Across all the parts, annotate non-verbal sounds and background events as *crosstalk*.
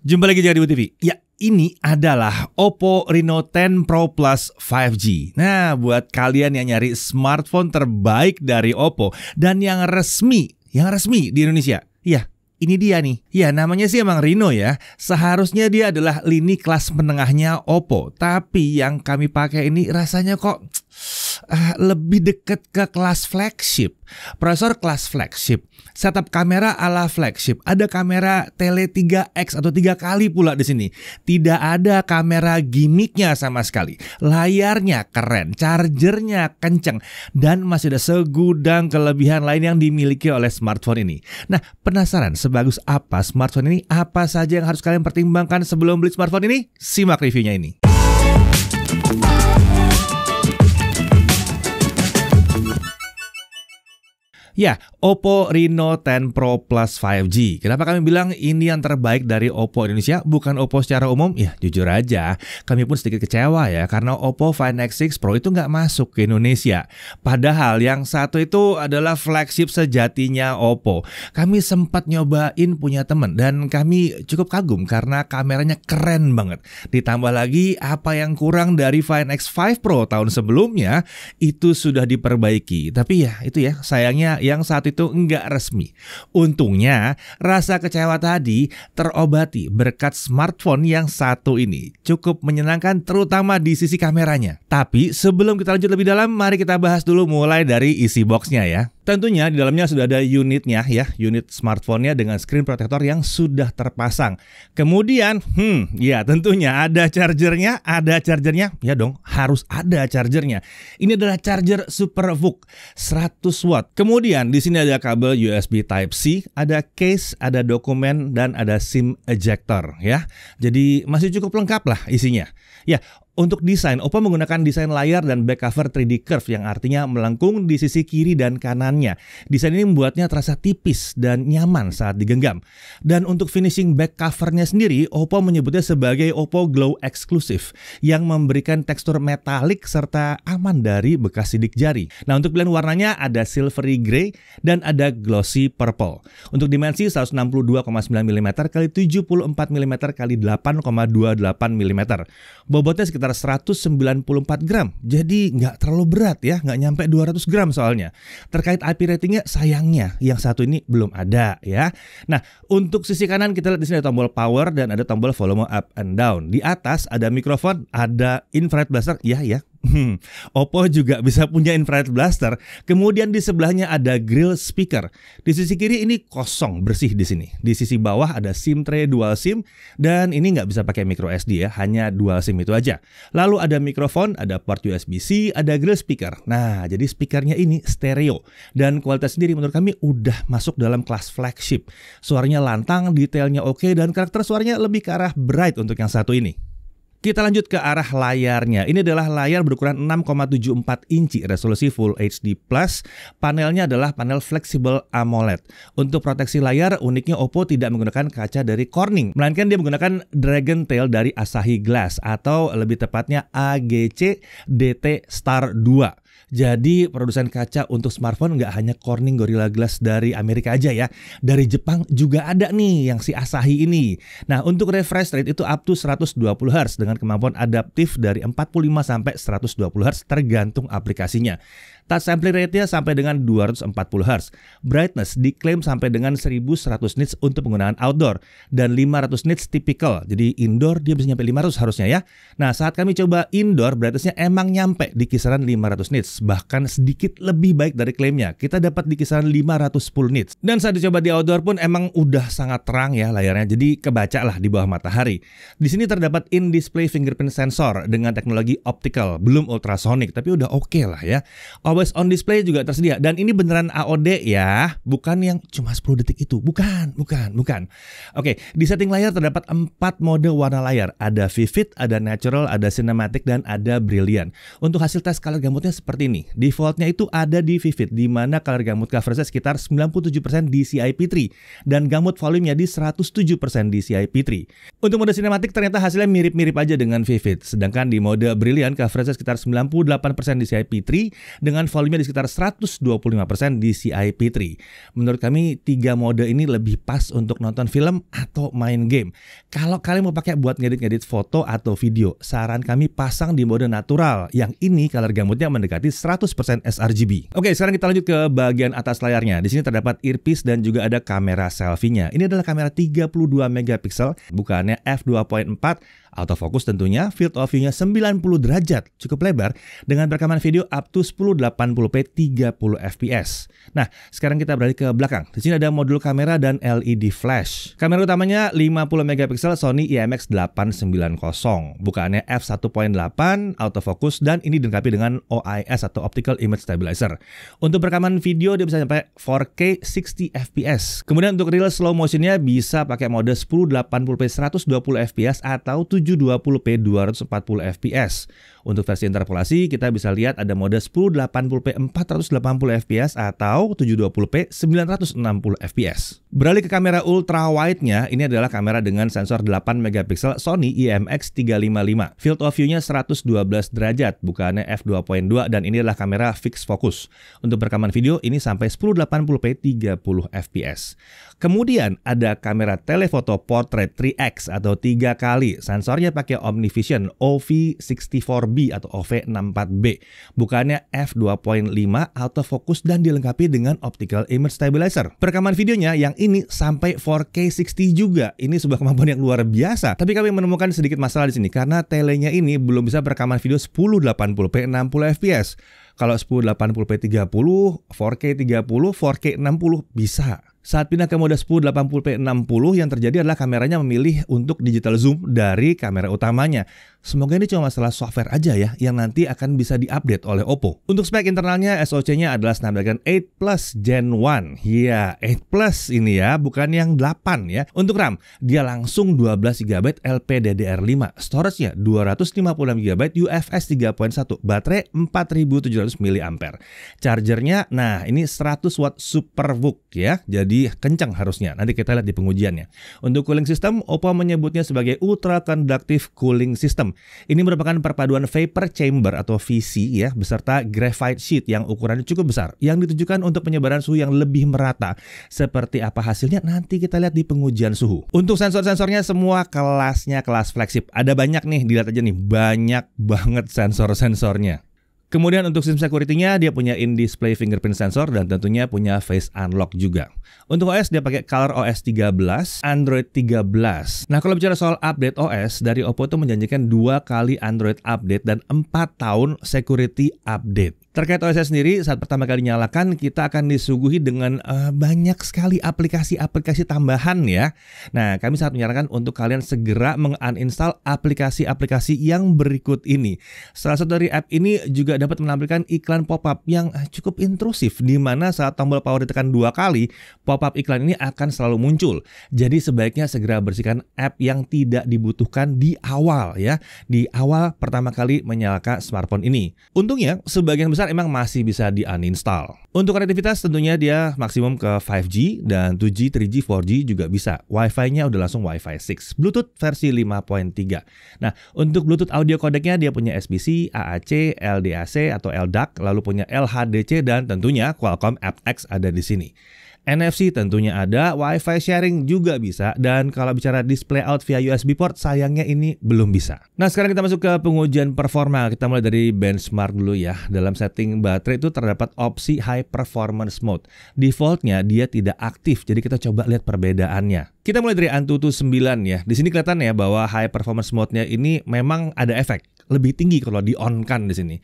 Jumpa lagi di Adibu TV. Ya, ini adalah Oppo Reno 10 Pro Plus 5G. Nah, buat kalian yang nyari smartphone terbaik dari Oppo dan yang resmi, yang resmi di Indonesia. ya ini dia nih. Ya namanya sih emang Reno ya. Seharusnya dia adalah lini kelas menengahnya Oppo. Tapi yang kami pakai ini rasanya kok uh, lebih dekat ke kelas flagship. Prosesor kelas flagship, setup kamera ala flagship. Ada kamera tele 3x atau 3 kali pula di sini. Tidak ada kamera gimmicknya sama sekali. Layarnya keren, chargernya kenceng, dan masih ada segudang kelebihan lain yang dimiliki oleh smartphone ini. Nah, penasaran sebagus apa smartphone ini? Apa saja yang harus kalian pertimbangkan sebelum beli smartphone ini? Simak reviewnya ini. Ya, Oppo Reno 10 Pro Plus 5G. Kenapa kami bilang ini yang terbaik dari Oppo Indonesia, bukan Oppo secara umum? Ya, jujur aja, kami pun sedikit kecewa ya, karena Oppo Find X6 Pro itu nggak masuk ke Indonesia. Padahal yang satu itu adalah flagship sejatinya Oppo. Kami sempat nyobain punya temen, dan kami cukup kagum karena kameranya keren banget. Ditambah lagi, apa yang kurang dari Find X5 Pro tahun sebelumnya, itu sudah diperbaiki. Tapi ya, itu ya, sayangnya yang saat itu enggak resmi. Untungnya, rasa kecewa tadi terobati berkat smartphone yang satu ini. Cukup menyenangkan terutama di sisi kameranya. Tapi sebelum kita lanjut lebih dalam, mari kita bahas dulu mulai dari isi boxnya ya. Tentunya di dalamnya sudah ada unitnya ya, unit smartphone-nya dengan screen protector yang sudah terpasang. Kemudian, hmm, ya tentunya ada chargernya, ada chargernya, ya dong, harus ada chargernya. Ini adalah charger SuperVOOC 100 watt. Kemudian di sini ada kabel USB Type C, ada case, ada dokumen dan ada SIM ejector ya. Jadi masih cukup lengkap lah isinya. Ya, untuk desain, Oppo menggunakan desain layar dan back cover 3D curve yang artinya melengkung di sisi kiri dan kanannya. Desain ini membuatnya terasa tipis dan nyaman saat digenggam. Dan untuk finishing back covernya sendiri, Oppo menyebutnya sebagai Oppo Glow Exclusive yang memberikan tekstur metalik serta aman dari bekas sidik jari. Nah untuk pilihan warnanya ada silvery grey dan ada glossy purple. Untuk dimensi 162,9 mm x 74 mm x 8,28 mm. Bobotnya sekitar sekitar 194 gram. Jadi nggak terlalu berat ya, nggak nyampe 200 gram soalnya. Terkait IP ratingnya sayangnya yang satu ini belum ada ya. Nah untuk sisi kanan kita lihat di sini ada tombol power dan ada tombol volume up and down. Di atas ada mikrofon, ada infrared blaster, ya ya Hmm, Oppo juga bisa punya infrared blaster. Kemudian di sebelahnya ada grill speaker. Di sisi kiri ini kosong, bersih di sini. Di sisi bawah ada SIM tray dual SIM dan ini nggak bisa pakai micro SD ya, hanya dual SIM itu aja. Lalu ada mikrofon, ada port USB-C, ada grill speaker. Nah, jadi speakernya ini stereo dan kualitas sendiri menurut kami udah masuk dalam kelas flagship. Suaranya lantang, detailnya oke dan karakter suaranya lebih ke arah bright untuk yang satu ini. Kita lanjut ke arah layarnya. Ini adalah layar berukuran 6,74 inci resolusi Full HD+. Panelnya adalah panel fleksibel AMOLED. Untuk proteksi layar, uniknya Oppo tidak menggunakan kaca dari Corning, melainkan dia menggunakan Dragon Tail dari Asahi Glass atau lebih tepatnya AGC DT Star 2. Jadi produsen kaca untuk smartphone nggak hanya Corning Gorilla Glass dari Amerika aja ya. Dari Jepang juga ada nih yang si Asahi ini. Nah untuk refresh rate itu up to 120 Hz dengan kemampuan adaptif dari 45 sampai 120 Hz tergantung aplikasinya. Touch sampling rate-nya sampai dengan 240 Hz. Brightness diklaim sampai dengan 1100 nits untuk penggunaan outdoor dan 500 nits tipikal. Jadi indoor dia bisa nyampe 500 harusnya ya. Nah, saat kami coba indoor brightness-nya emang nyampe di kisaran 500 nits nits bahkan sedikit lebih baik dari klaimnya. Kita dapat di kisaran 510 nits. Dan saat dicoba di outdoor pun emang udah sangat terang ya layarnya. Jadi kebaca lah di bawah matahari. Di sini terdapat in-display fingerprint sensor dengan teknologi optical, belum ultrasonic tapi udah oke okay lah ya. Always on display juga tersedia dan ini beneran AOD ya, bukan yang cuma 10 detik itu. Bukan, bukan, bukan. Oke, di setting layar terdapat 4 mode warna layar. Ada vivid, ada natural, ada cinematic dan ada brilliant. Untuk hasil tes color gamutnya seperti seperti ini. Defaultnya itu ada di Vivid, di mana color gamut coverage sekitar 97% di CIP3 dan gamut volumenya di 107% di CIP3. Untuk mode sinematik ternyata hasilnya mirip-mirip aja dengan Vivid, sedangkan di mode Brilliant coverage sekitar 98% di CIP3 dengan volumenya di sekitar 125% di CIP3. Menurut kami tiga mode ini lebih pas untuk nonton film atau main game. Kalau kalian mau pakai buat ngedit-ngedit foto atau video, saran kami pasang di mode natural. Yang ini color gamutnya mendekati berarti 100% sRGB. Oke, sekarang kita lanjut ke bagian atas layarnya. Di sini terdapat earpiece dan juga ada kamera selfie-nya. Ini adalah kamera 32 megapiksel, bukannya f2.4 Autofocus tentunya field of view-nya 90 derajat, cukup lebar, dengan rekaman video up to 1080p 30 fps. Nah, sekarang kita beralih ke belakang. Di sini ada modul kamera dan LED flash. Kamera utamanya 50 mp Sony e IMX890, bukaannya f1.8, autofocus, dan ini dilengkapi dengan OIS atau Optical Image Stabilizer. Untuk rekaman video dia bisa sampai 4K 60 fps. Kemudian untuk real slow motion-nya bisa pakai mode 1080p 120 fps atau 720p 240 fps. Untuk versi interpolasi kita bisa lihat ada mode 1080p 480 fps atau 720p 960 fps. Beralih ke kamera ultra wide-nya, ini adalah kamera dengan sensor 8 megapiksel Sony e IMX355. Field of view-nya 112 derajat, bukannya f2.2 dan ini adalah kamera fix focus. Untuk rekaman video ini sampai 1080p 30 fps. Kemudian ada kamera telefoto portrait 3X atau 3 kali. Sensornya pakai OmniVision OV64B atau OV64B. Bukannya f2.5 autofocus dan dilengkapi dengan optical image stabilizer. Perekaman videonya yang ini sampai 4K 60 juga. Ini sebuah kemampuan yang luar biasa. Tapi kami menemukan sedikit masalah di sini karena telenya ini belum bisa perekaman video 1080p 60 fps. Kalau 1080p 30, 4K 30, 4K 60 bisa. Saat pindah ke mode 1080p 60 yang terjadi adalah kameranya memilih untuk digital zoom dari kamera utamanya. Semoga ini cuma masalah software aja ya yang nanti akan bisa diupdate oleh Oppo. Untuk spek internalnya SoC-nya adalah Snapdragon 8 Plus Gen 1. Iya, 8 Plus ini ya, bukan yang 8 ya. Untuk RAM, dia langsung 12 GB LPDDR5. Storage-nya 256 GB UFS 3.1, baterai 4700 mAh. Charger-nya, nah ini 100 watt SuperVOOC ya. Jadi lebih kencang harusnya. Nanti kita lihat di pengujiannya. Untuk cooling system, Oppo menyebutnya sebagai ultra conductive cooling system. Ini merupakan perpaduan vapor chamber atau VC ya beserta graphite sheet yang ukurannya cukup besar yang ditujukan untuk penyebaran suhu yang lebih merata. Seperti apa hasilnya nanti kita lihat di pengujian suhu. Untuk sensor-sensornya semua kelasnya kelas flagship. Ada banyak nih, dilihat aja nih, banyak banget sensor-sensornya. Kemudian untuk sistem security-nya dia punya in-display fingerprint sensor dan tentunya punya face unlock juga. Untuk OS dia pakai Color OS 13, Android 13. Nah kalau bicara soal update OS, dari Oppo itu menjanjikan dua kali Android update dan 4 tahun security update. Terkait OSS sendiri, saat pertama kali nyalakan, kita akan disuguhi dengan uh, banyak sekali aplikasi-aplikasi tambahan ya. Nah, kami sangat menyarankan untuk kalian segera menginstal aplikasi-aplikasi yang berikut ini. Salah satu dari app ini juga dapat menampilkan iklan pop-up yang eh, cukup intrusif, di mana saat tombol power ditekan dua kali, pop-up iklan ini akan selalu muncul. Jadi sebaiknya segera bersihkan app yang tidak dibutuhkan di awal ya, di awal pertama kali menyalakan smartphone ini. Untungnya, sebagian besar emang masih bisa di uninstall. Untuk kreativitas tentunya dia maksimum ke 5G dan 2G, 3G, 4G juga bisa. Wi-Fi-nya udah langsung Wi-Fi 6, Bluetooth versi 5.3. Nah, untuk Bluetooth audio codec-nya dia punya SBC, AAC, LDAC atau LDAC, lalu punya LHDC dan tentunya Qualcomm aptX ada di sini. NFC tentunya ada, WiFi sharing juga bisa, dan kalau bicara display out via USB port, sayangnya ini belum bisa. Nah sekarang kita masuk ke pengujian performa, kita mulai dari benchmark dulu ya. Dalam setting baterai itu terdapat opsi High Performance Mode. Defaultnya dia tidak aktif, jadi kita coba lihat perbedaannya. Kita mulai dari Antutu 9 ya. Di sini kelihatan ya bahwa High Performance Mode-nya ini memang ada efek lebih tinggi kalau di on kan di sini.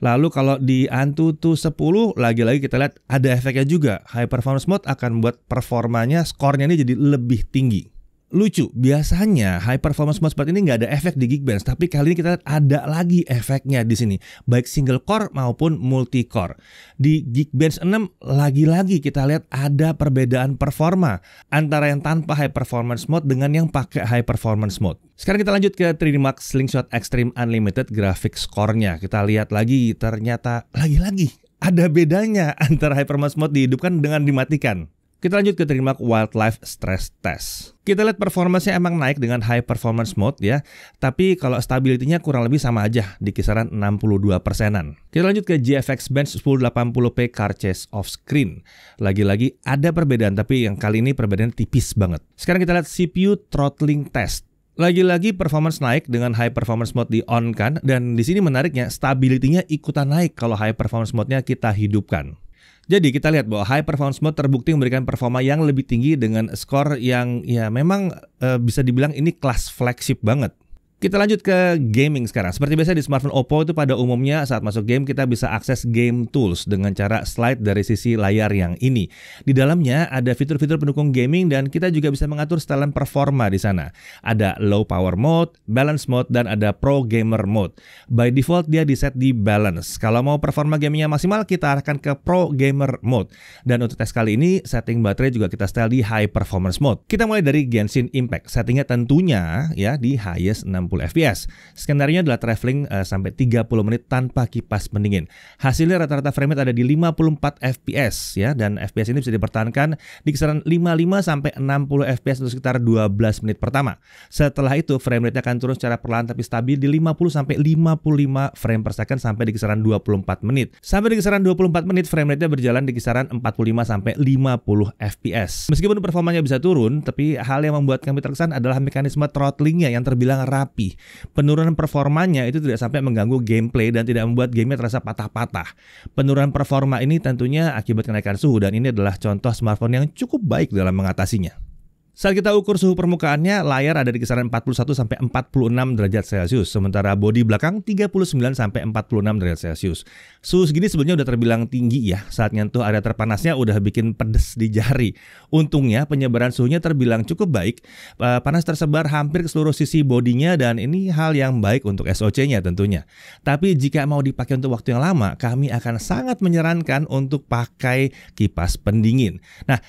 Lalu kalau di Antutu tuh 10 lagi-lagi kita lihat ada efeknya juga. High performance mode akan buat performanya skornya ini jadi lebih tinggi lucu. Biasanya high performance mode seperti ini nggak ada efek di Geekbench, tapi kali ini kita lihat ada lagi efeknya di sini, baik single core maupun multi core. Di Geekbench 6 lagi-lagi kita lihat ada perbedaan performa antara yang tanpa high performance mode dengan yang pakai high performance mode. Sekarang kita lanjut ke 3D Max Slingshot Extreme Unlimited grafik skornya. Kita lihat lagi ternyata lagi-lagi ada bedanya *laughs* antara high performance Mode dihidupkan dengan dimatikan. Kita lanjut ke Trimark Wildlife Stress Test. Kita lihat performanya emang naik dengan high performance mode ya, tapi kalau stability kurang lebih sama aja di kisaran 62 persenan. Kita lanjut ke GFX Bench 1080p car chase off screen. Lagi-lagi ada perbedaan, tapi yang kali ini perbedaan tipis banget. Sekarang kita lihat CPU throttling test. Lagi-lagi performance naik dengan high performance mode di on kan dan di sini menariknya stability ikutan naik kalau high performance mode-nya kita hidupkan. Jadi kita lihat bahwa high performance mode terbukti memberikan performa yang lebih tinggi dengan skor yang ya memang e, bisa dibilang ini kelas flagship banget. Kita lanjut ke gaming sekarang. Seperti biasa di smartphone Oppo itu pada umumnya saat masuk game kita bisa akses game tools dengan cara slide dari sisi layar yang ini. Di dalamnya ada fitur-fitur pendukung gaming dan kita juga bisa mengatur setelan performa di sana. Ada low power mode, balance mode, dan ada pro gamer mode. By default dia di set di balance. Kalau mau performa gamenya maksimal kita arahkan ke pro gamer mode. Dan untuk tes kali ini setting baterai juga kita setel di high performance mode. Kita mulai dari Genshin Impact. Settingnya tentunya ya di highest 60 fps. Skenario adalah traveling uh, sampai 30 menit tanpa kipas pendingin. Hasilnya rata-rata frame rate ada di 54 fps ya dan fps ini bisa dipertahankan di kisaran 55 sampai 60 fps untuk sekitar 12 menit pertama. Setelah itu frame rate akan turun secara perlahan tapi stabil di 50 sampai 55 frame per second sampai di kisaran 24 menit. Sampai di kisaran 24 menit frame rate-nya berjalan di kisaran 45 sampai 50 fps. Meskipun performanya bisa turun, tapi hal yang membuat kami terkesan adalah mekanisme throttlingnya yang terbilang rapi tapi Penurunan performanya itu tidak sampai mengganggu gameplay dan tidak membuat gamenya terasa patah-patah. Penurunan performa ini tentunya akibat kenaikan suhu dan ini adalah contoh smartphone yang cukup baik dalam mengatasinya. Saat kita ukur suhu permukaannya, layar ada di kisaran 41 sampai 46 derajat Celcius, sementara bodi belakang 39 sampai 46 derajat Celcius. Suhu segini sebenarnya udah terbilang tinggi ya, saat nyentuh area terpanasnya udah bikin pedes di jari. Untungnya penyebaran suhunya terbilang cukup baik, eh, panas tersebar hampir ke seluruh sisi bodinya dan ini hal yang baik untuk SOC-nya tentunya. Tapi jika mau dipakai untuk waktu yang lama, kami akan sangat menyarankan untuk pakai kipas pendingin. Nah,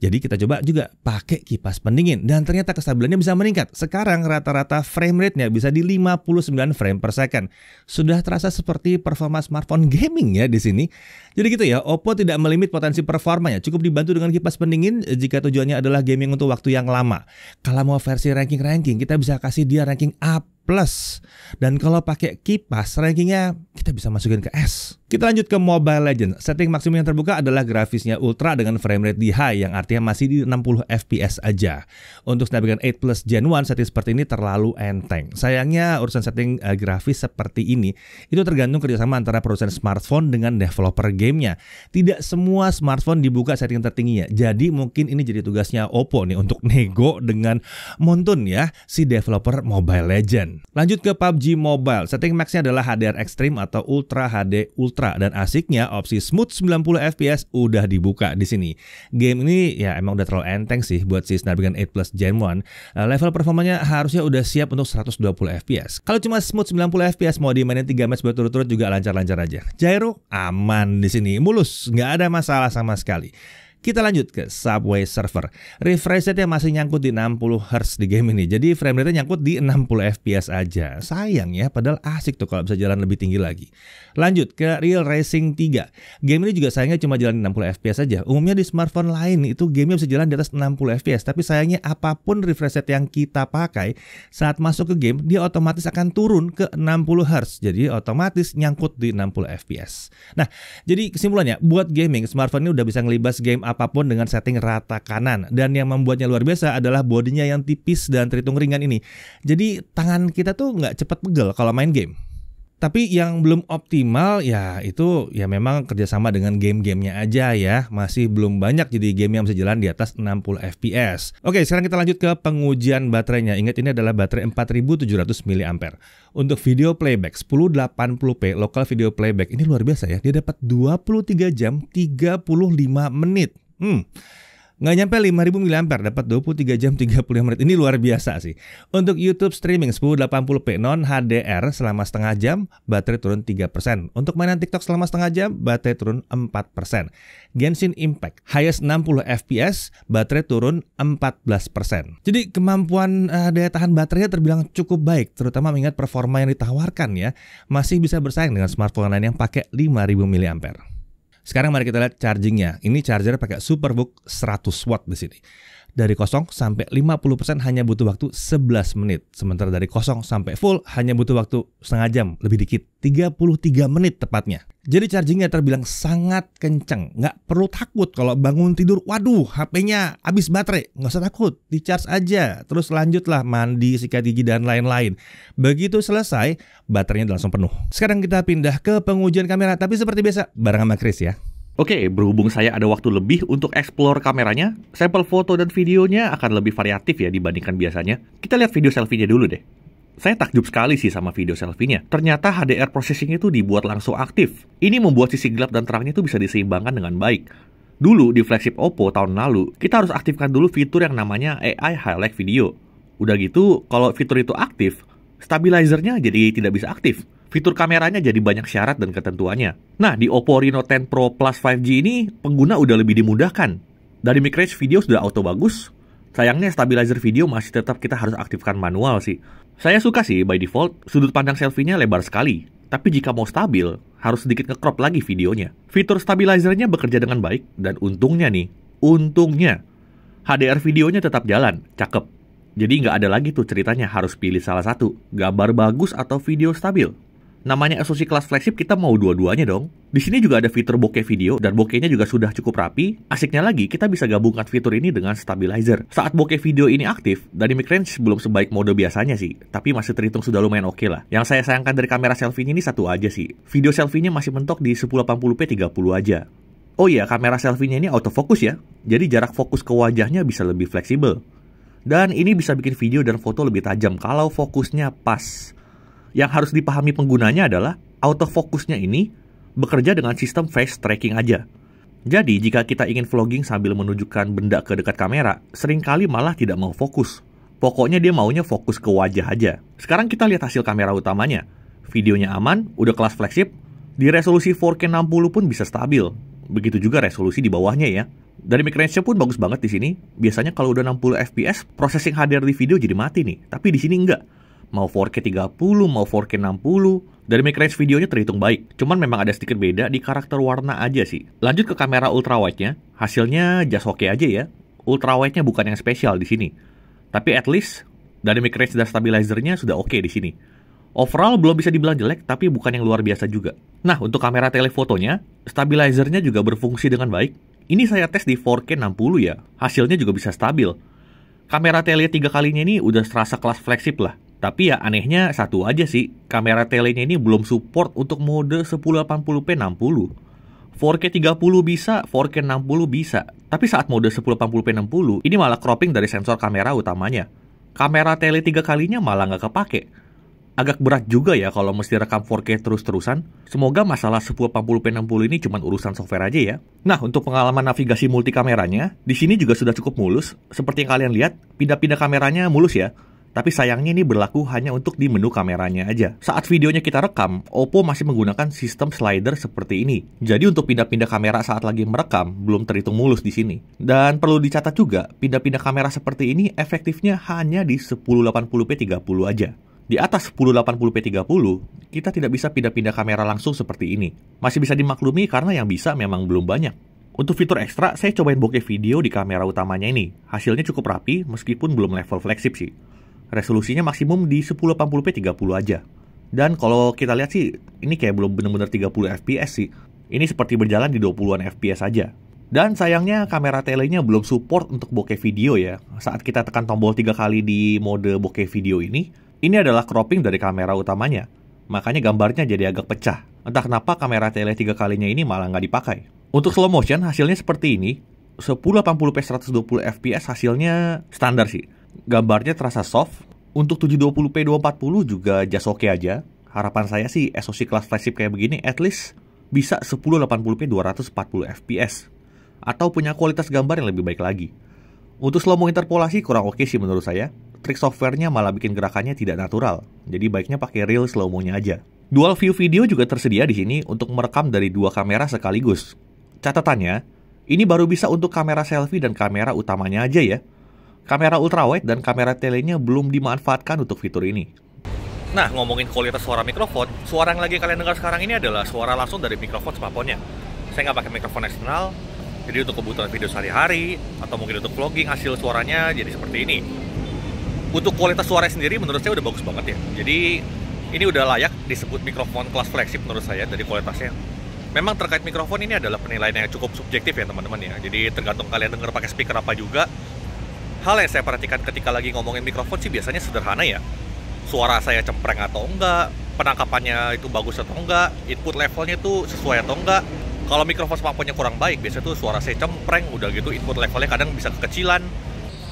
jadi kita coba juga pakai kipas pendingin dan ternyata kestabilannya bisa meningkat. Sekarang rata-rata frame rate-nya bisa di 59 frame per second. Sudah terasa seperti performa smartphone gaming ya di sini. Jadi gitu ya, Oppo tidak melimit potensi performanya. Cukup dibantu dengan kipas pendingin jika tujuannya adalah gaming untuk waktu yang lama. Kalau mau versi ranking-ranking, kita bisa kasih dia ranking apa Plus. Dan kalau pakai kipas, rankingnya kita bisa masukin ke S. Kita lanjut ke Mobile Legends. Setting maksimum yang terbuka adalah grafisnya ultra dengan frame rate di high yang artinya masih di 60 fps aja. Untuk Snapdragon 8 Plus Gen 1 setting seperti ini terlalu enteng. Sayangnya urusan setting uh, grafis seperti ini itu tergantung kerjasama antara produsen smartphone dengan developer gamenya. Tidak semua smartphone dibuka setting tertingginya. Jadi mungkin ini jadi tugasnya Oppo nih untuk *laughs* nego dengan Montun ya si developer Mobile Legend. Lanjut ke PUBG Mobile. Setting maxnya adalah HDR Extreme atau Ultra HD Ultra dan asiknya opsi smooth 90 fps udah dibuka di sini. Game ini ya emang udah terlalu enteng sih buat si Snapdragon 8 Plus Gen 1. Eh, level performanya harusnya udah siap untuk 120 fps. Kalau cuma smooth 90 fps mau dimainin 3 match berturut-turut juga lancar-lancar aja. Gyro aman di sini, mulus, nggak ada masalah sama sekali. Kita lanjut ke Subway Surfer. Refresh rate-nya masih nyangkut di 60 Hz di game ini. Jadi frame rate-nya nyangkut di 60 FPS aja. Sayang ya, padahal asik tuh kalau bisa jalan lebih tinggi lagi. Lanjut ke Real Racing 3. Game ini juga sayangnya cuma jalan 60 FPS aja. Umumnya di smartphone lain itu gamenya bisa jalan di atas 60 FPS. Tapi sayangnya apapun refresh rate yang kita pakai saat masuk ke game, dia otomatis akan turun ke 60 Hz. Jadi otomatis nyangkut di 60 FPS. Nah, jadi kesimpulannya, buat gaming, smartphone ini udah bisa ngelibas game apapun dengan setting rata kanan. Dan yang membuatnya luar biasa adalah bodinya yang tipis dan terhitung ringan ini. Jadi tangan kita tuh nggak cepat pegel kalau main game. Tapi yang belum optimal ya itu ya memang kerjasama dengan game-gamenya aja ya. Masih belum banyak jadi game yang bisa jalan di atas 60 fps. Oke sekarang kita lanjut ke pengujian baterainya. Ingat ini adalah baterai 4700 mAh. Untuk video playback 1080p local video playback ini luar biasa ya. Dia dapat 23 jam 35 menit. Hmm. Nggak nyampe 5000 mAh dapat 23 jam 30 menit. Ini luar biasa sih. Untuk YouTube streaming 1080p non HDR selama setengah jam baterai turun 3%. Untuk mainan TikTok selama setengah jam baterai turun 4%. Genshin Impact highest 60 FPS baterai turun 14%. Jadi kemampuan uh, daya tahan baterainya terbilang cukup baik terutama mengingat performa yang ditawarkan ya. Masih bisa bersaing dengan smartphone lain yang pakai 5000 mAh. Sekarang mari kita lihat chargingnya. Ini charger pakai Superbook 100 watt di sini dari kosong sampai 50% hanya butuh waktu 11 menit. Sementara dari kosong sampai full hanya butuh waktu setengah jam, lebih dikit, 33 menit tepatnya. Jadi chargingnya terbilang sangat kenceng. Nggak perlu takut kalau bangun tidur, waduh HP-nya habis baterai. Nggak usah takut, di charge aja. Terus lanjutlah mandi, sikat gigi, dan lain-lain. Begitu selesai, baterainya langsung penuh. Sekarang kita pindah ke pengujian kamera. Tapi seperti biasa, bareng sama Chris ya. Oke, berhubung saya ada waktu lebih untuk explore kameranya, sampel foto dan videonya akan lebih variatif ya dibandingkan biasanya. Kita lihat video selfie-nya dulu deh. Saya takjub sekali sih sama video selfie-nya. Ternyata HDR processing itu dibuat langsung aktif. Ini membuat sisi gelap dan terangnya itu bisa diseimbangkan dengan baik. Dulu di flagship Oppo tahun lalu, kita harus aktifkan dulu fitur yang namanya AI Highlight Video. Udah gitu, kalau fitur itu aktif, stabilizernya jadi tidak bisa aktif fitur kameranya jadi banyak syarat dan ketentuannya. Nah, di Oppo Reno 10 Pro Plus 5G ini, pengguna udah lebih dimudahkan. Dari mid-range video sudah auto bagus, sayangnya stabilizer video masih tetap kita harus aktifkan manual sih. Saya suka sih, by default, sudut pandang selfie-nya lebar sekali. Tapi jika mau stabil, harus sedikit nge-crop lagi videonya. Fitur stabilizernya bekerja dengan baik, dan untungnya nih, untungnya, HDR videonya tetap jalan, cakep. Jadi nggak ada lagi tuh ceritanya harus pilih salah satu, gambar bagus atau video stabil namanya asumsi kelas flagship kita mau dua-duanya dong. Di sini juga ada fitur bokeh video dan bokehnya juga sudah cukup rapi. Asiknya lagi, kita bisa gabungkan fitur ini dengan stabilizer. Saat bokeh video ini aktif, dynamic range belum sebaik mode biasanya sih, tapi masih terhitung sudah lumayan oke okay lah. Yang saya sayangkan dari kamera selfie ini satu aja sih. Video selfie-nya masih mentok di 1080p 30 aja. Oh iya, kamera selfie-nya ini autofocus ya, jadi jarak fokus ke wajahnya bisa lebih fleksibel. Dan ini bisa bikin video dan foto lebih tajam kalau fokusnya pas yang harus dipahami penggunanya adalah autofocusnya ini bekerja dengan sistem face tracking aja. Jadi, jika kita ingin vlogging sambil menunjukkan benda ke dekat kamera, seringkali malah tidak mau fokus. Pokoknya dia maunya fokus ke wajah aja. Sekarang kita lihat hasil kamera utamanya. Videonya aman, udah kelas flagship, di resolusi 4K 60 pun bisa stabil. Begitu juga resolusi di bawahnya ya. Dari mid nya pun bagus banget di sini. Biasanya kalau udah 60 fps, processing HDR di video jadi mati nih. Tapi di sini enggak mau 4K 30, mau 4K 60, dari mic range videonya terhitung baik. Cuman memang ada sedikit beda di karakter warna aja sih. Lanjut ke kamera ultrawide-nya, hasilnya just oke okay aja ya. Ultrawide-nya bukan yang spesial di sini. Tapi at least dari mic range dan stabilizer-nya sudah oke okay di sini. Overall belum bisa dibilang jelek, tapi bukan yang luar biasa juga. Nah, untuk kamera telefotonya, stabilizernya juga berfungsi dengan baik. Ini saya tes di 4K 60 ya, hasilnya juga bisa stabil. Kamera tele tiga kalinya ini udah terasa kelas flagship lah. Tapi ya anehnya satu aja sih, kamera telenya ini belum support untuk mode 1080p 60. 4K 30 bisa, 4K 60 bisa. Tapi saat mode 1080p 60, ini malah cropping dari sensor kamera utamanya. Kamera tele tiga kalinya malah nggak kepake. Agak berat juga ya kalau mesti rekam 4K terus-terusan. Semoga masalah 1080p 60 ini cuma urusan software aja ya. Nah, untuk pengalaman navigasi multi kameranya, di sini juga sudah cukup mulus. Seperti yang kalian lihat, pindah-pindah kameranya mulus ya. Tapi sayangnya ini berlaku hanya untuk di menu kameranya aja. Saat videonya kita rekam, Oppo masih menggunakan sistem slider seperti ini. Jadi untuk pindah-pindah kamera saat lagi merekam, belum terhitung mulus di sini. Dan perlu dicatat juga, pindah-pindah kamera seperti ini efektifnya hanya di 1080p 30 aja. Di atas 1080p 30, kita tidak bisa pindah-pindah kamera langsung seperti ini. Masih bisa dimaklumi karena yang bisa memang belum banyak. Untuk fitur ekstra, saya cobain bokeh video di kamera utamanya ini. Hasilnya cukup rapi, meskipun belum level flagship sih resolusinya maksimum di 1080p 30 aja. Dan kalau kita lihat sih, ini kayak belum bener-bener 30 fps sih. Ini seperti berjalan di 20-an fps aja. Dan sayangnya kamera tele-nya belum support untuk bokeh video ya. Saat kita tekan tombol tiga kali di mode bokeh video ini, ini adalah cropping dari kamera utamanya. Makanya gambarnya jadi agak pecah. Entah kenapa kamera tele tiga kalinya ini malah nggak dipakai. Untuk slow motion hasilnya seperti ini. 1080p 120fps hasilnya standar sih Gambarnya terasa soft. Untuk 720p240 juga just oke okay aja. Harapan saya sih SoC kelas flagship kayak begini at least bisa 1080p 240 fps atau punya kualitas gambar yang lebih baik lagi. Untuk slow-mo interpolasi kurang oke okay sih menurut saya. Trik softwarenya malah bikin gerakannya tidak natural. Jadi baiknya pakai real slow-mo-nya aja. Dual view video juga tersedia di sini untuk merekam dari dua kamera sekaligus. Catatannya, ini baru bisa untuk kamera selfie dan kamera utamanya aja ya. Kamera ultrawide dan kamera telenya belum dimanfaatkan untuk fitur ini. Nah, ngomongin kualitas suara mikrofon, suara yang lagi kalian dengar sekarang ini adalah suara langsung dari mikrofon smartphone-nya. Saya nggak pakai mikrofon eksternal, jadi untuk kebutuhan video sehari-hari, atau mungkin untuk vlogging, hasil suaranya jadi seperti ini. Untuk kualitas suara sendiri menurut saya udah bagus banget ya. Jadi, ini udah layak disebut mikrofon kelas flagship menurut saya dari kualitasnya. Memang terkait mikrofon ini adalah penilaian yang cukup subjektif ya teman-teman ya. Jadi tergantung kalian dengar pakai speaker apa juga, hal yang saya perhatikan ketika lagi ngomongin mikrofon sih biasanya sederhana ya suara saya cempreng atau enggak penangkapannya itu bagus atau enggak input levelnya itu sesuai atau enggak kalau mikrofon smartphone-nya kurang baik biasanya tuh suara saya cempreng udah gitu input levelnya kadang bisa kekecilan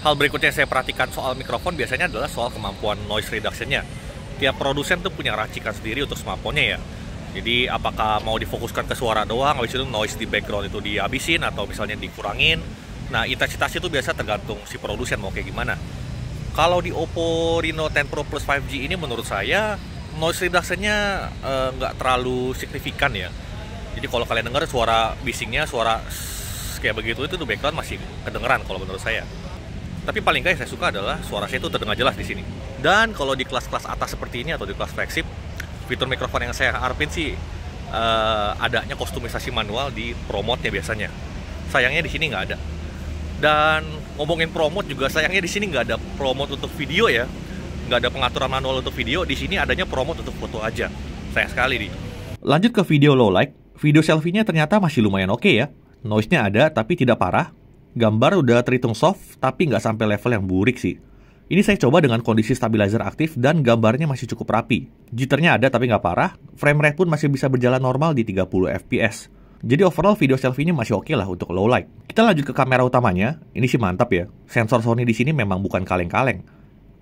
hal berikutnya yang saya perhatikan soal mikrofon biasanya adalah soal kemampuan noise reduction-nya tiap produsen tuh punya racikan sendiri untuk smartphone-nya ya jadi apakah mau difokuskan ke suara doang habis itu noise di background itu dihabisin atau misalnya dikurangin Nah, intensitas itu biasa tergantung si produsen mau kayak gimana. Kalau di Oppo Reno 10 Pro Plus 5G ini menurut saya noise reduction-nya eh, nggak e, terlalu signifikan ya. Jadi kalau kalian dengar suara bisingnya, suara kayak begitu itu tuh background masih kedengeran kalau menurut saya. Tapi paling kayak saya suka adalah suara saya itu terdengar jelas di sini. Dan kalau di kelas-kelas atas seperti ini atau di kelas flagship, fitur mikrofon yang saya harapin sih e, adanya kostumisasi manual di promote promotnya biasanya. Sayangnya di sini nggak ada. Dan ngomongin promote juga sayangnya di sini nggak ada promote untuk video ya, nggak ada pengaturan manual untuk video. Di sini adanya promote untuk foto aja. Sayang sekali nih. Lanjut ke video low light. Video selfie-nya ternyata masih lumayan oke okay ya. Noise-nya ada tapi tidak parah. Gambar udah terhitung soft tapi nggak sampai level yang burik sih. Ini saya coba dengan kondisi stabilizer aktif dan gambarnya masih cukup rapi. Jitternya ada tapi nggak parah, frame rate pun masih bisa berjalan normal di 30 fps. Jadi overall video selfie-nya masih oke okay lah untuk low light. Kita lanjut ke kamera utamanya. Ini sih mantap ya. Sensor Sony di sini memang bukan kaleng-kaleng.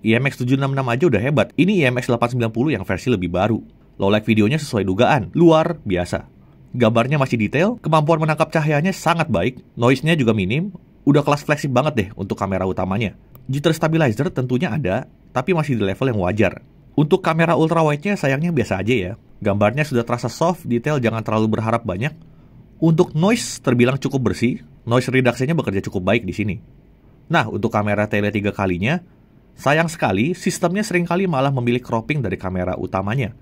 IMX766 aja udah hebat. Ini IMX890 yang versi lebih baru. Low light videonya sesuai dugaan, luar biasa. Gambarnya masih detail, kemampuan menangkap cahayanya sangat baik, noise-nya juga minim, udah kelas flagship banget deh untuk kamera utamanya. Jitter stabilizer tentunya ada, tapi masih di level yang wajar. Untuk kamera ultrawide-nya sayangnya biasa aja ya. Gambarnya sudah terasa soft, detail jangan terlalu berharap banyak, untuk noise terbilang cukup bersih, noise reduction-nya bekerja cukup baik di sini. Nah, untuk kamera tele tiga kalinya, sayang sekali sistemnya seringkali malah memilih cropping dari kamera utamanya.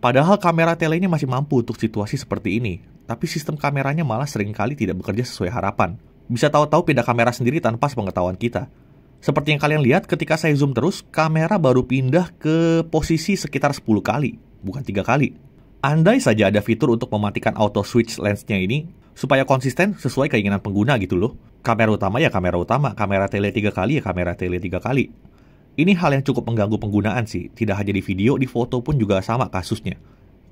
Padahal kamera tele ini masih mampu untuk situasi seperti ini, tapi sistem kameranya malah seringkali tidak bekerja sesuai harapan. Bisa tahu-tahu pindah kamera sendiri tanpa sepengetahuan kita. Seperti yang kalian lihat ketika saya zoom terus, kamera baru pindah ke posisi sekitar 10 kali, bukan tiga kali andai saja ada fitur untuk mematikan auto switch lensnya ini supaya konsisten sesuai keinginan pengguna gitu loh. Kamera utama ya kamera utama, kamera tele tiga kali ya kamera tele tiga kali. Ini hal yang cukup mengganggu penggunaan sih, tidak hanya di video, di foto pun juga sama kasusnya.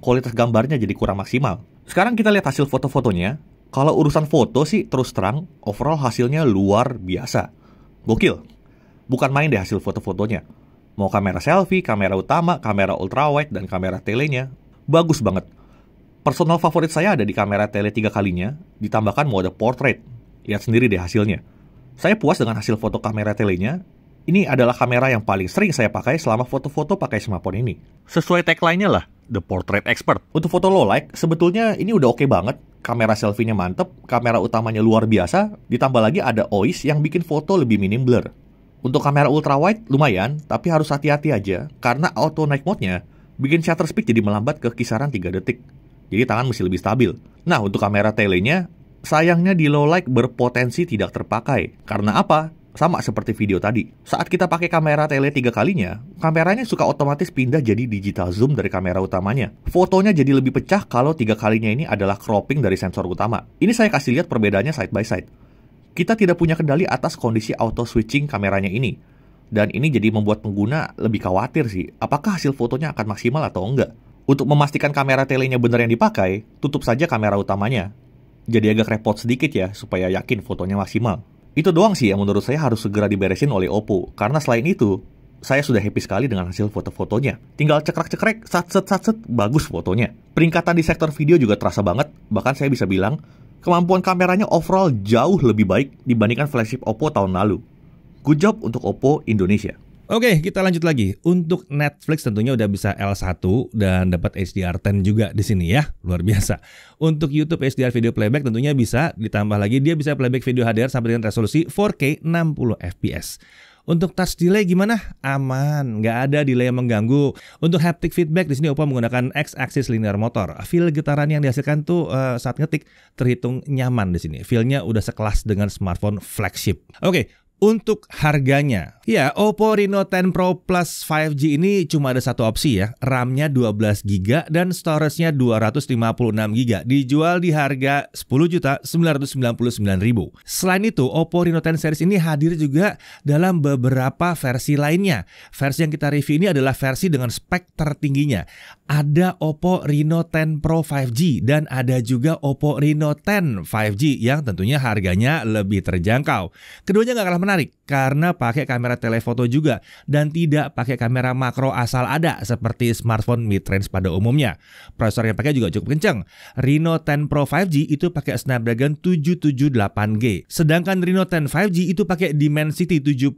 Kualitas gambarnya jadi kurang maksimal. Sekarang kita lihat hasil foto-fotonya. Kalau urusan foto sih terus terang, overall hasilnya luar biasa. Gokil. Bukan main deh hasil foto-fotonya. Mau kamera selfie, kamera utama, kamera ultrawide, dan kamera telenya, Bagus banget. Personal favorit saya ada di kamera tele tiga kalinya, ditambahkan mode portrait. Lihat sendiri deh hasilnya. Saya puas dengan hasil foto kamera telenya. Ini adalah kamera yang paling sering saya pakai selama foto-foto pakai smartphone ini. Sesuai tagline-nya lah, The Portrait Expert. Untuk foto low light, sebetulnya ini udah oke okay banget. Kamera selfie-nya mantep, kamera utamanya luar biasa, ditambah lagi ada OIS yang bikin foto lebih minim blur. Untuk kamera ultrawide lumayan, tapi harus hati-hati aja karena auto night mode-nya bikin shutter speed jadi melambat ke kisaran 3 detik. Jadi tangan mesti lebih stabil. Nah, untuk kamera telenya, sayangnya di low light berpotensi tidak terpakai. Karena apa? Sama seperti video tadi. Saat kita pakai kamera tele tiga kalinya, kameranya suka otomatis pindah jadi digital zoom dari kamera utamanya. Fotonya jadi lebih pecah kalau tiga kalinya ini adalah cropping dari sensor utama. Ini saya kasih lihat perbedaannya side by side. Kita tidak punya kendali atas kondisi auto switching kameranya ini dan ini jadi membuat pengguna lebih khawatir sih, apakah hasil fotonya akan maksimal atau enggak. Untuk memastikan kamera telenya benar yang dipakai, tutup saja kamera utamanya. Jadi agak repot sedikit ya, supaya yakin fotonya maksimal. Itu doang sih yang menurut saya harus segera diberesin oleh Oppo, karena selain itu, saya sudah happy sekali dengan hasil foto-fotonya. Tinggal cekrek-cekrek, satset-satset, bagus fotonya. Peringkatan di sektor video juga terasa banget, bahkan saya bisa bilang, kemampuan kameranya overall jauh lebih baik dibandingkan flagship Oppo tahun lalu. Good job untuk Oppo Indonesia. Oke, kita lanjut lagi. Untuk Netflix tentunya udah bisa L1 dan dapat HDR10 juga di sini ya. Luar biasa. Untuk YouTube HDR video playback tentunya bisa ditambah lagi dia bisa playback video HDR sampai dengan resolusi 4K 60 fps. Untuk touch delay gimana? Aman, nggak ada delay yang mengganggu. Untuk haptic feedback di sini Oppo menggunakan X-axis linear motor. Feel getaran yang dihasilkan tuh uh, saat ngetik terhitung nyaman di sini. Feelnya udah sekelas dengan smartphone flagship. Oke, okay, untuk harganya, ya Oppo Reno 10 Pro Plus 5G ini cuma ada satu opsi ya, RAM-nya 12GB dan storage-nya 256GB, dijual di harga 10.999.000. Selain itu, Oppo Reno 10 series ini hadir juga dalam beberapa versi lainnya. Versi yang kita review ini adalah versi dengan spek tertingginya. Ada Oppo Reno 10 Pro 5G dan ada juga Oppo Reno 10 5G yang tentunya harganya lebih terjangkau. Keduanya nggak kalah menarik karena pakai kamera telefoto juga dan tidak pakai kamera makro asal ada seperti smartphone mid-range pada umumnya. Prosesor yang pakai juga cukup kencang. Reno 10 Pro 5G itu pakai Snapdragon 778G. Sedangkan Reno 10 5G itu pakai Dimensity 7050.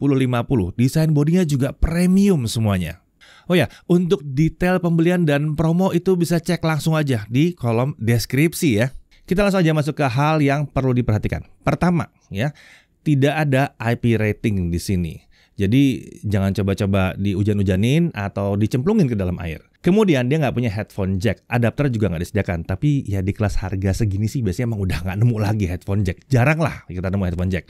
Desain bodinya juga premium semuanya. Oh ya, untuk detail pembelian dan promo itu bisa cek langsung aja di kolom deskripsi ya. Kita langsung aja masuk ke hal yang perlu diperhatikan. Pertama, ya, tidak ada IP rating di sini. Jadi jangan coba-coba diujan-ujanin atau dicemplungin ke dalam air. Kemudian dia nggak punya headphone jack, adapter juga nggak disediakan. Tapi ya di kelas harga segini sih biasanya emang udah nggak nemu lagi headphone jack. Jarang lah kita nemu headphone jack.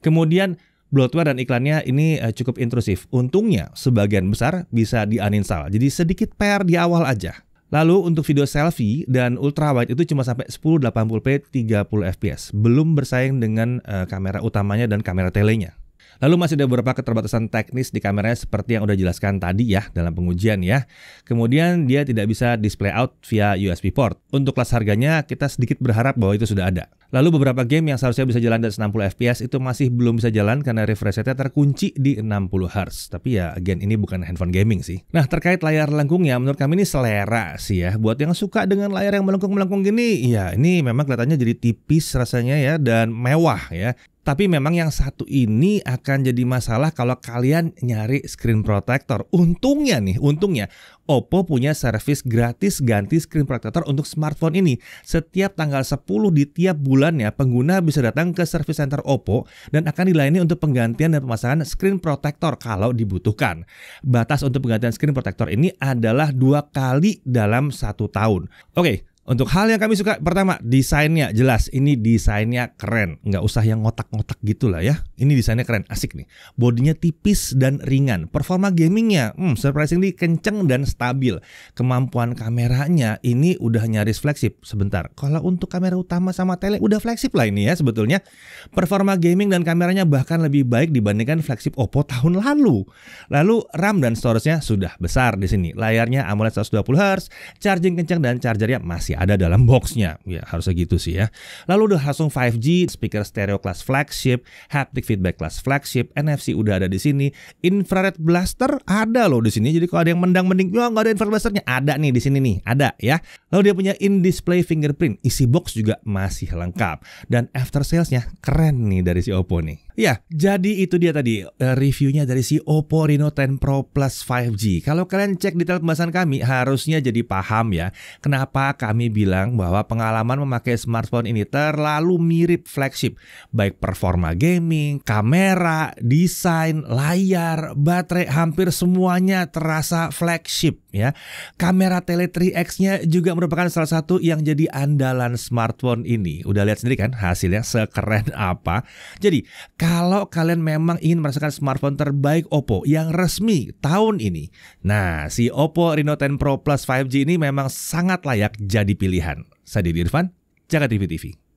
Kemudian bloatware dan iklannya ini eh, cukup intrusif. Untungnya sebagian besar bisa di-uninstall. Jadi sedikit PR di awal aja. Lalu untuk video selfie dan ultrawide itu cuma sampai 1080p 30 fps, belum bersaing dengan uh, kamera utamanya dan kamera telenya. Lalu masih ada beberapa keterbatasan teknis di kameranya seperti yang udah jelaskan tadi ya dalam pengujian ya. Kemudian dia tidak bisa display out via USB port. Untuk kelas harganya kita sedikit berharap bahwa itu sudah ada. Lalu beberapa game yang seharusnya bisa jalan dari 60 fps itu masih belum bisa jalan karena refresh rate-nya terkunci di 60 Hz. Tapi ya again ini bukan handphone gaming sih. Nah terkait layar lengkungnya menurut kami ini selera sih ya. Buat yang suka dengan layar yang melengkung-melengkung gini, ya ini memang kelihatannya jadi tipis rasanya ya dan mewah ya. Tapi memang yang satu ini akan jadi masalah kalau kalian nyari screen protector. Untungnya nih, untungnya Oppo punya servis gratis ganti screen protector untuk smartphone ini. Setiap tanggal 10 di tiap bulannya, pengguna bisa datang ke service center Oppo dan akan dilayani untuk penggantian dan pemasangan screen protector kalau dibutuhkan. Batas untuk penggantian screen protector ini adalah dua kali dalam satu tahun. Oke, okay, untuk hal yang kami suka, pertama desainnya jelas. Ini desainnya keren, nggak usah yang ngotak-ngotak gitu lah ya. Ini desainnya keren, asik nih. Bodinya tipis dan ringan. Performa gamingnya, hmm, surprisingly kenceng dan stabil. Kemampuan kameranya ini udah nyaris flagship. Sebentar, kalau untuk kamera utama sama tele udah flagship lah ini ya sebetulnya. Performa gaming dan kameranya bahkan lebih baik dibandingkan flagship Oppo tahun lalu. Lalu RAM dan storage-nya sudah besar di sini. Layarnya AMOLED 120Hz, charging kenceng dan chargernya masih ada dalam boxnya. Ya harusnya gitu sih ya. Lalu udah langsung 5G, speaker stereo kelas flagship, haptic feedback kelas flagship, NFC udah ada di sini, infrared blaster ada loh di sini. Jadi kalau ada yang mendang-mending, ya nggak ada infrared blasternya, ada nih di sini nih, ada ya. Lalu dia punya in-display fingerprint, isi box juga masih lengkap. Dan after salesnya keren nih dari si Oppo nih. Ya, jadi itu dia tadi eh, reviewnya dari si Oppo Reno 10 Pro Plus 5G. Kalau kalian cek detail pembahasan kami, harusnya jadi paham ya kenapa kami bilang bahwa pengalaman memakai smartphone ini terlalu mirip flagship, baik performa gaming, kamera, desain, layar, baterai, hampir semuanya terasa flagship ya. Kamera Tele 3X-nya juga merupakan salah satu yang jadi andalan smartphone ini. Udah lihat sendiri kan hasilnya sekeren apa. Jadi, kalau kalian memang ingin merasakan smartphone terbaik Oppo yang resmi tahun ini, nah si Oppo Reno 10 Pro Plus 5G ini memang sangat layak jadi pilihan. Saya Didi Irfan, Jaga TV TV.